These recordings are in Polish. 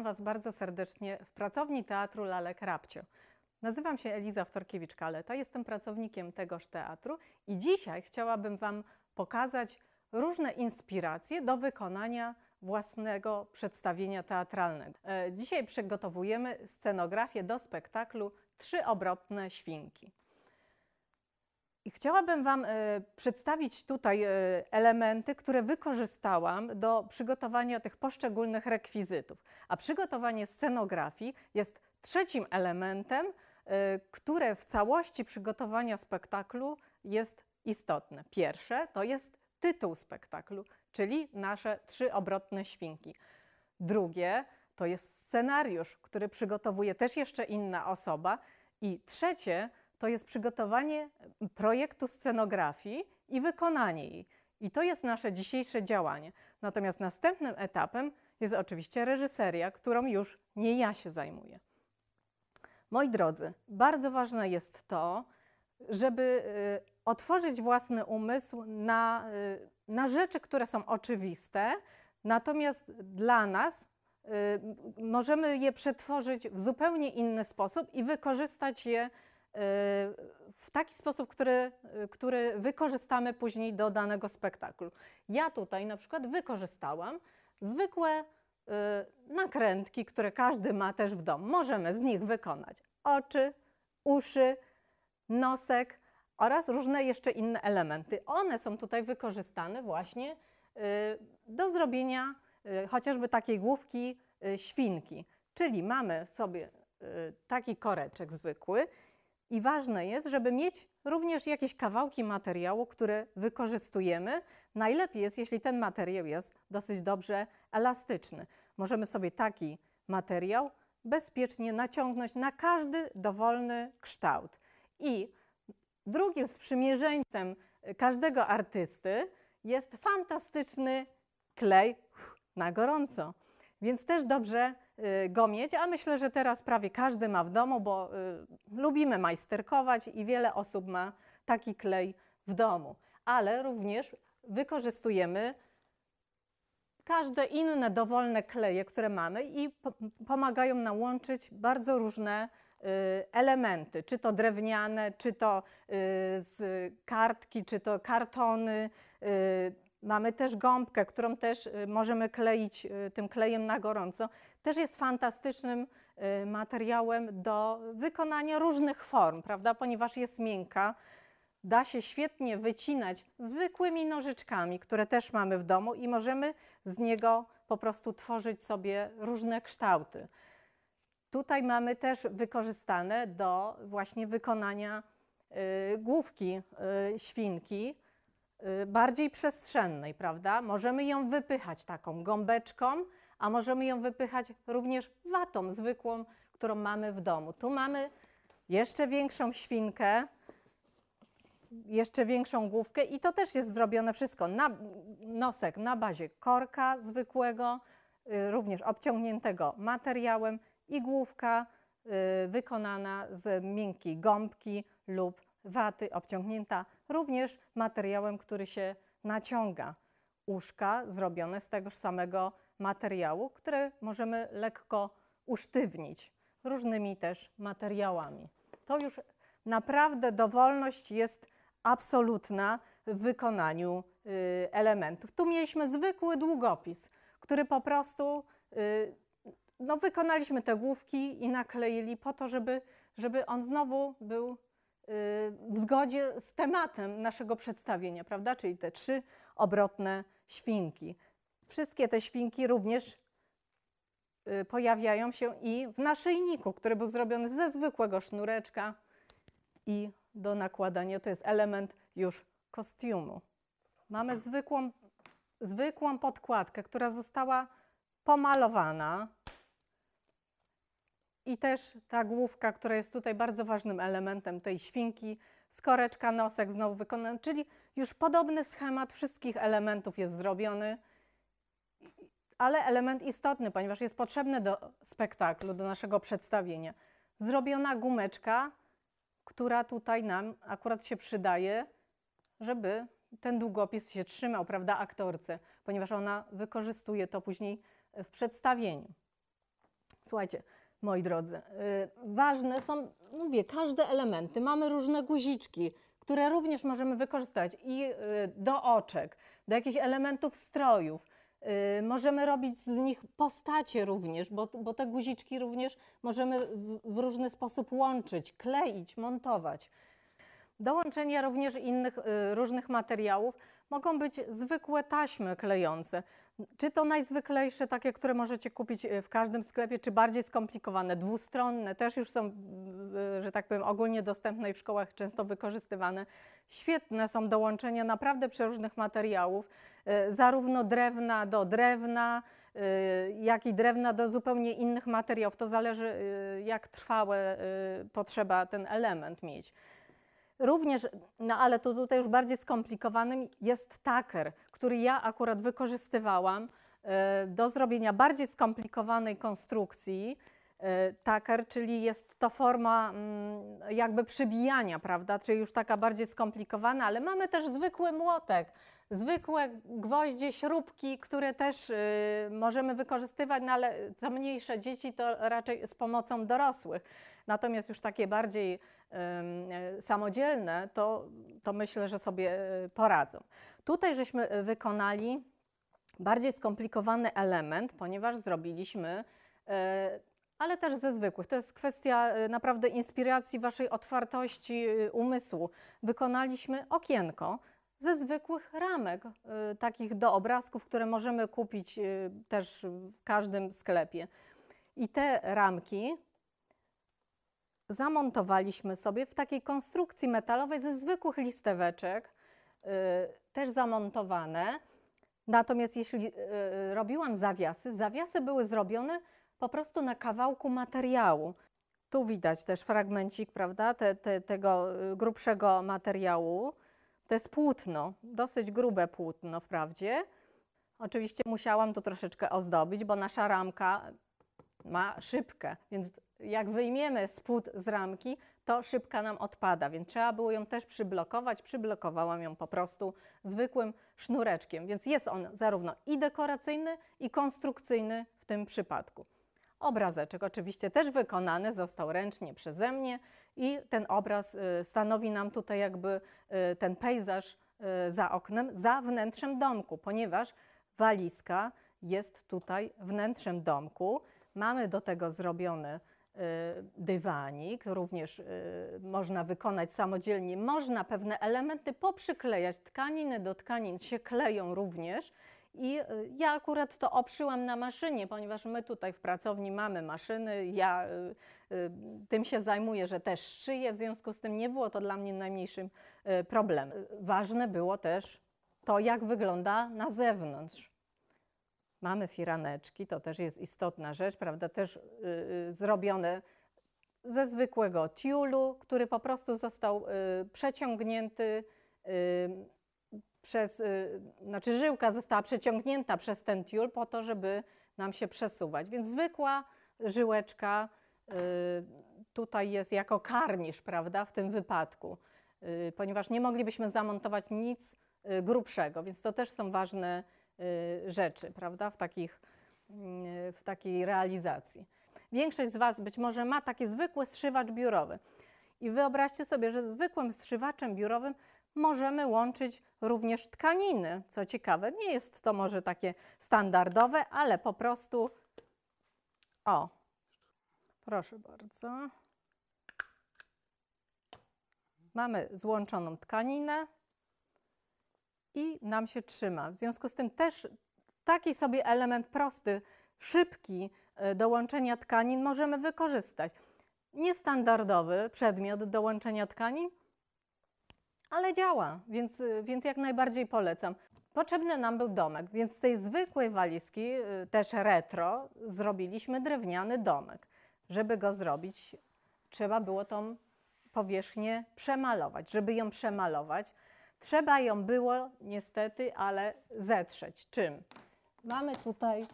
Witam Was bardzo serdecznie w pracowni Teatru Lalek Rabcio. Nazywam się Eliza Wtorkiewicz-Kaleta, jestem pracownikiem tegoż teatru i dzisiaj chciałabym Wam pokazać różne inspiracje do wykonania własnego przedstawienia teatralnego. E, dzisiaj przygotowujemy scenografię do spektaklu Trzy obrotne świnki. I chciałabym Wam e, przedstawić tutaj e, elementy, które wykorzystałam do przygotowania tych poszczególnych rekwizytów. A przygotowanie scenografii jest trzecim elementem, e, które w całości przygotowania spektaklu jest istotne. Pierwsze to jest tytuł spektaklu, czyli nasze trzy obrotne świnki. Drugie to jest scenariusz, który przygotowuje też jeszcze inna osoba. I trzecie to jest przygotowanie mm, projektu scenografii i wykonanie jej. I to jest nasze dzisiejsze działanie. Natomiast następnym etapem jest oczywiście reżyseria, którą już nie ja się zajmuję. Moi drodzy, bardzo ważne jest to, żeby y, otworzyć własny umysł na, y, na rzeczy, które są oczywiste, natomiast dla nas y, możemy je przetworzyć w zupełnie inny sposób i wykorzystać je w taki sposób, który, który wykorzystamy później do danego spektaklu. Ja tutaj na przykład wykorzystałam zwykłe y, nakrętki, które każdy ma też w domu. Możemy z nich wykonać oczy, uszy, nosek oraz różne jeszcze inne elementy. One są tutaj wykorzystane właśnie y, do zrobienia y, chociażby takiej główki świnki. Czyli mamy sobie taki koreczek zwykły i ważne jest, żeby mieć również jakieś kawałki materiału, które wykorzystujemy. Najlepiej jest, jeśli ten materiał jest dosyć dobrze elastyczny. Możemy sobie taki materiał bezpiecznie naciągnąć na każdy dowolny kształt. I drugim sprzymierzeńcem każdego artysty jest fantastyczny klej na gorąco. Więc też dobrze Y, gomieć, a myślę, że teraz prawie każdy ma w domu, bo y, lubimy majsterkować i wiele osób ma taki klej w domu. Ale również wykorzystujemy każde inne dowolne kleje, które mamy i pomagają nam łączyć bardzo różne y, elementy, czy to drewniane, czy to z kartki, czy to kartony, Mamy też gąbkę, którą też y, możemy kleić y, tym klejem na gorąco. Też jest fantastycznym y, materiałem do wykonania różnych form, prawda? Ponieważ jest miękka, da się świetnie wycinać zwykłymi nożyczkami, które też mamy w domu i możemy z niego po prostu tworzyć sobie różne kształty. Tutaj mamy też wykorzystane do właśnie wykonania główki świnki. Y, bardziej przestrzennej, prawda? Możemy ją wypychać taką gąbeczką, a możemy ją wypychać również watą zwykłą, którą mamy w domu. Tu mamy jeszcze większą świnkę, jeszcze większą główkę i to też jest zrobione wszystko. Na, nosek na bazie korka zwykłego, y, również obciągniętego materiałem i główka y, wykonana z miękkiej gąbki lub waty obciągnięta również materiałem, który się naciąga. Uszka zrobione z tegoż samego materiału, które możemy lekko usztywnić różnymi też materiałami. To już naprawdę dowolność jest absolutna w wykonaniu y, elementów. Tu mieliśmy zwykły długopis, który po prostu y, no, wykonaliśmy te główki i nakleili po to, żeby, żeby on znowu był w zgodzie z tematem naszego przedstawienia, prawda? Czyli te trzy obrotne świnki. Wszystkie te świnki również y, pojawiają się i w naszyjniku, który był zrobiony ze zwykłego sznureczka i do nakładania. To jest element już kostiumu. Mamy zwykłą, zwykłą podkładkę, która została pomalowana, i też ta główka, która jest tutaj bardzo ważnym elementem tej świnki, skoreczka, nosek znowu wykonany, czyli już podobny schemat wszystkich elementów jest zrobiony, ale element istotny, ponieważ jest potrzebny do spektaklu, do naszego przedstawienia. Zrobiona gumeczka, która tutaj nam akurat się przydaje, żeby ten długopis się trzymał, prawda, aktorce, ponieważ ona wykorzystuje to później w przedstawieniu. Słuchajcie, moi drodzy. Y, ważne są, mówię, każde elementy. Mamy różne guziczki, które również możemy wykorzystać i y, do oczek, do jakichś elementów strojów. Y, możemy robić z nich postacie również, bo, bo te guziczki również możemy w, w różny sposób łączyć, kleić, montować. Dołączenia również innych różnych materiałów mogą być zwykłe taśmy klejące. Czy to najzwyklejsze, takie, które możecie kupić e, w każdym sklepie, czy bardziej skomplikowane, dwustronne, też już są, e, e, że tak powiem, ogólnie dostępne i w szkołach często wykorzystywane. Świetne są dołączenia naprawdę przeróżnych materiałów, zarówno drewna do drewna, jak i drewna do zupełnie innych materiałów. To zależy, jak trwałe potrzeba ten element mieć. Również, no ale to tutaj już bardziej skomplikowanym jest taker, który ja akurat wykorzystywałam e, do zrobienia bardziej skomplikowanej konstrukcji. E, taker, czyli jest to forma mm, jakby przybijania, prawda? Czyli już taka bardziej skomplikowana, ale mamy też zwykły młotek zwykłe gwoździe, śrubki, które też y, możemy wykorzystywać, no ale za mniejsze dzieci to raczej z pomocą dorosłych. Natomiast już takie bardziej samodzielne, to, to myślę, że sobie y, poradzą. Tutaj żeśmy y, wykonali bardziej skomplikowany element, ponieważ zrobiliśmy, ale też ze zwykłych. To jest kwestia naprawdę inspiracji, waszej otwartości umysłu. Wykonaliśmy okienko ze zwykłych ramek, y, takich do obrazków, które możemy kupić y, też w każdym sklepie. I te ramki zamontowaliśmy sobie w takiej konstrukcji metalowej ze zwykłych listeweczek, y, też zamontowane. Natomiast jeśli robiłam zawiasy, zawiasy były zrobione po prostu na kawałku materiału. Tu widać też fragmencik, prawda, te, te, tego grubszego materiału. To jest płótno, dosyć grube płótno wprawdzie. Oczywiście musiałam to troszeczkę ozdobić, bo nasza ramka ma szybkę, więc jak wyjmiemy spód z ramki, to szybka nam odpada, więc trzeba było ją też przyblokować. Przyblokowałam ją po prostu zwykłym sznureczkiem, więc jest on zarówno i dekoracyjny, i konstrukcyjny w tym przypadku. Obrazeczek oczywiście też wykonany został ręcznie przeze mnie i ten obraz y, stanowi nam tutaj jakby y, ten pejzaż y, za oknem, za wnętrzem domku, ponieważ walizka jest tutaj wnętrzem domku. Mamy do tego zrobiony dywanik, również można wykonać samodzielnie. Można pewne elementy poprzyklejać, tkaniny do tkanin się kleją również. I ja akurat to obszyłam na maszynie, ponieważ my tutaj w pracowni mamy maszyny. Ja Y, tym się zajmuję, że też szyję, w związku z tym nie było to dla mnie najmniejszym y, problemem. Ważne było też to, jak wygląda na zewnątrz. Mamy firaneczki, to też jest istotna rzecz, prawda? Też y, zrobione ze zwykłego tiulu, który po prostu został przeciągnięty przez, znaczy żyłka została przeciągnięta przez ten tiul po to, żeby nam się przesuwać. Więc zwykła żyłeczka Y, tutaj jest jako karnisz, prawda, w tym wypadku, y, ponieważ nie moglibyśmy zamontować nic y, grubszego, więc to też są ważne rzeczy, prawda, w, takich, w takiej realizacji. Większość z Was być może ma taki zwykły zszywacz biurowy. I wyobraźcie sobie, że zwykłym zszywaczem biurowym możemy łączyć również tkaniny. Co ciekawe, nie jest to może takie standardowe, ale po prostu o, Proszę bardzo. Mamy złączoną tkaninę i nam się trzyma. W związku z tym też taki sobie element prosty, szybki e, do łączenia tkanin możemy wykorzystać. Niestandardowy przedmiot do łączenia tkanin, ale działa, więc, e, więc jak najbardziej polecam. Potrzebny nam był domek, więc z tej zwykłej walizki, e, też retro, zrobiliśmy drewniany domek żeby go zrobić, trzeba było tą powierzchnię przemalować. Żeby ją przemalować, trzeba ją było niestety, ale zetrzeć. Czym? Mamy tutaj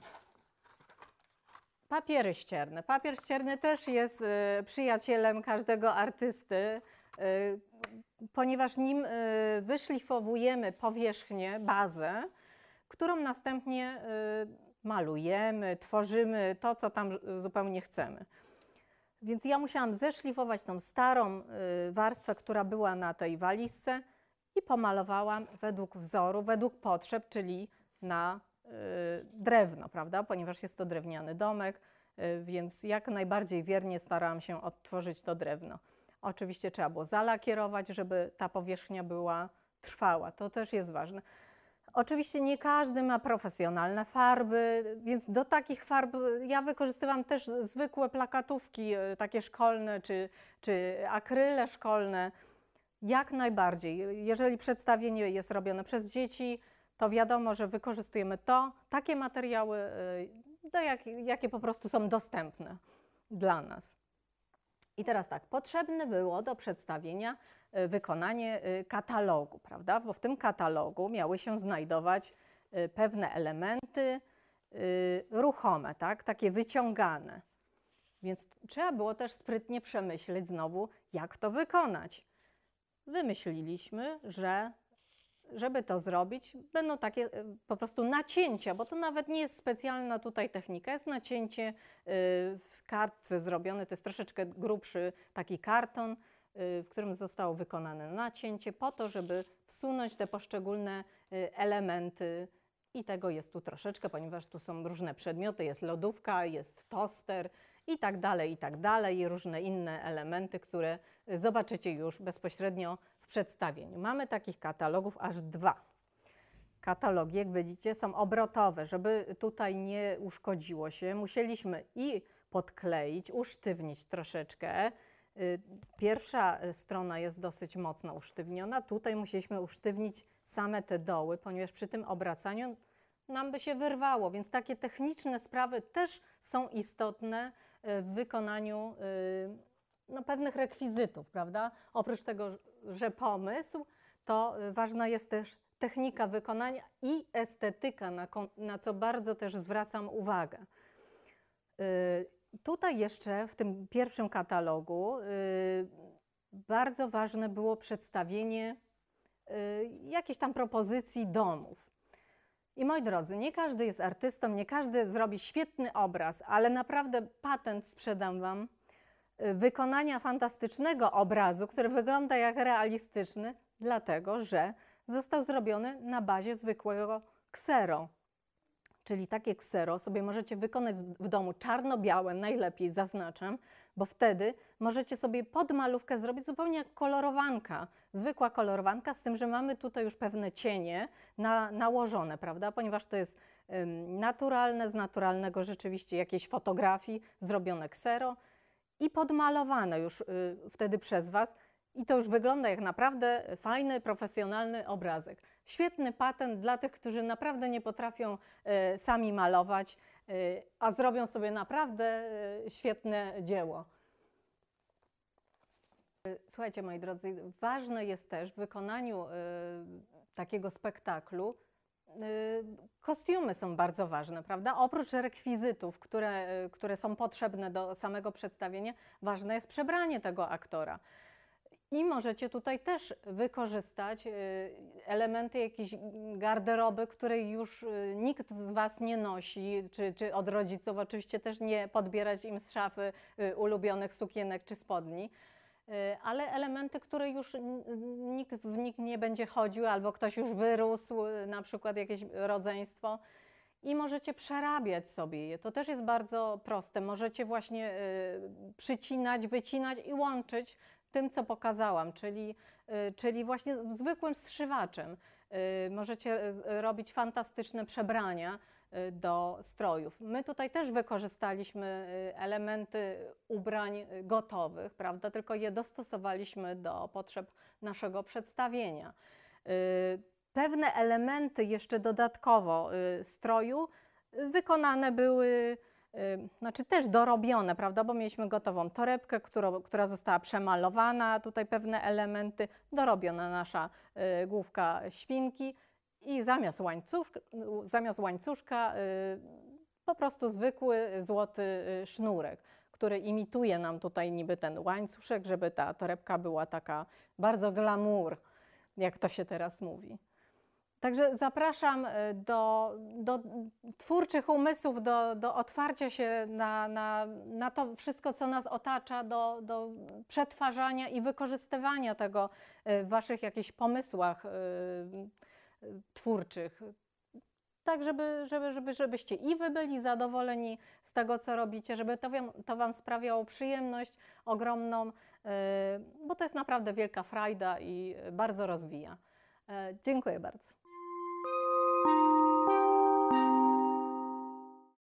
papiery ścierne. Papier ścierny też jest y, przyjacielem każdego artysty, y, ponieważ nim y, wyszlifowujemy powierzchnię, bazę, którą następnie malujemy, tworzymy to, co tam zupełnie chcemy. Więc ja musiałam zeszlifować tą starą y, warstwę, która była na tej walizce i pomalowałam według wzoru, według potrzeb, czyli na y, drewno, prawda? Ponieważ jest to drewniany domek, y, więc jak najbardziej wiernie starałam się odtworzyć to drewno. Oczywiście trzeba było zalakierować, żeby ta powierzchnia była trwała. To też jest ważne. Oczywiście nie każdy ma profesjonalne farby, więc do takich farb ja wykorzystywam też zwykłe plakatówki, e, takie szkolne czy, czy akryle szkolne. Jak najbardziej. Jeżeli przedstawienie jest robione przez dzieci, to wiadomo, że wykorzystujemy to, takie materiały, do e, no jak, jakie po prostu są dostępne dla nas. I teraz tak, potrzebne było do przedstawienia y, wykonanie y, katalogu, prawda? Bo w tym katalogu miały się znajdować y, pewne elementy ruchome, tak? Takie wyciągane. Więc trzeba było też sprytnie przemyśleć znowu, jak to wykonać. Wymyśliliśmy, że żeby to zrobić, będą takie po prostu nacięcia, bo to nawet nie jest specjalna tutaj technika, jest nacięcie w kartce zrobiony, to jest troszeczkę grubszy taki karton, y, w którym zostało wykonane nacięcie po to, żeby wsunąć te poszczególne y, elementy i tego jest tu troszeczkę, ponieważ tu są różne przedmioty, jest lodówka, jest toster i tak dalej, i tak dalej, i różne inne elementy, które y, zobaczycie już bezpośrednio w przedstawieniu. Mamy takich katalogów aż dwa katalogi, jak widzicie, są obrotowe, żeby tutaj nie uszkodziło się. Musieliśmy i podkleić, usztywnić troszeczkę. Y, pierwsza y, strona jest dosyć mocno usztywniona. Tutaj musieliśmy usztywnić same te doły, ponieważ przy tym obracaniu nam by się wyrwało, więc takie techniczne sprawy też są istotne y, w wykonaniu no, pewnych rekwizytów, prawda? Oprócz tego, że pomysł, to ważna jest też technika wykonania i estetyka, na, na co bardzo też zwracam uwagę tutaj jeszcze w tym pierwszym katalogu y, bardzo ważne było przedstawienie y, jakichś tam propozycji domów. I moi drodzy, nie każdy jest artystą, nie każdy zrobi świetny obraz, ale naprawdę patent sprzedam Wam y, wykonania fantastycznego obrazu, który wygląda jak realistyczny, dlatego że został zrobiony na bazie zwykłego ksero czyli takie ksero, sobie możecie wykonać w domu czarno-białe, najlepiej zaznaczam, bo wtedy możecie sobie podmalówkę zrobić zupełnie jak kolorowanka, zwykła kolorowanka, z tym, że mamy tutaj już pewne cienie na, nałożone, prawda? Ponieważ to jest ym, naturalne, z naturalnego rzeczywiście jakiejś fotografii zrobione ksero i podmalowane już y, wtedy przez Was. I to już wygląda jak naprawdę fajny, profesjonalny obrazek. Świetny patent dla tych, którzy naprawdę nie potrafią e, sami malować, e, a zrobią sobie naprawdę e, świetne dzieło. Słuchajcie, moi drodzy, ważne jest też w wykonaniu takiego spektaklu, kostiumy są bardzo ważne, prawda? Oprócz rekwizytów, które, które są potrzebne do samego przedstawienia, ważne jest przebranie tego aktora. I możecie tutaj też wykorzystać y, elementy jakiejś garderoby, której już y, nikt z Was nie nosi, czy, czy od rodziców. Oczywiście też nie podbierać im z szafy y, ulubionych sukienek czy spodni, ale elementy, które już nikt w nich nie będzie chodził, albo ktoś już wyrósł, na przykład jakieś rodzeństwo i możecie przerabiać sobie je. To też jest bardzo proste. Możecie właśnie przycinać, wycinać i łączyć tym, co pokazałam, czyli, y, czyli właśnie zwykłym zszywaczem. Y, możecie y, robić fantastyczne przebrania do strojów. My tutaj też wykorzystaliśmy elementy ubrań gotowych, prawda? Tylko je dostosowaliśmy do potrzeb naszego przedstawienia. Pewne elementy jeszcze dodatkowo stroju wykonane były Y, znaczy też dorobione, prawda, bo mieliśmy gotową torebkę, która została przemalowana, tutaj pewne elementy, dorobiona nasza y, główka świnki i zamiast, zamiast łańcuszka y, po prostu zwykły złoty sznurek, który imituje nam tutaj niby ten łańcuszek, żeby ta torebka była taka bardzo glamour, jak to się teraz mówi. Także zapraszam e, do, do twórczych umysłów, do, do otwarcia się na, na, na to wszystko, co nas otacza, do, do przetwarzania i wykorzystywania tego e, w Waszych jakichś pomysłach e, twórczych. Tak, żeby, żeby, żeby, żebyście i Wy byli zadowoleni z tego, co robicie, żeby to, to Wam sprawiało przyjemność ogromną, bo to jest naprawdę wielka frajda i bardzo rozwija. Dziękuję bardzo.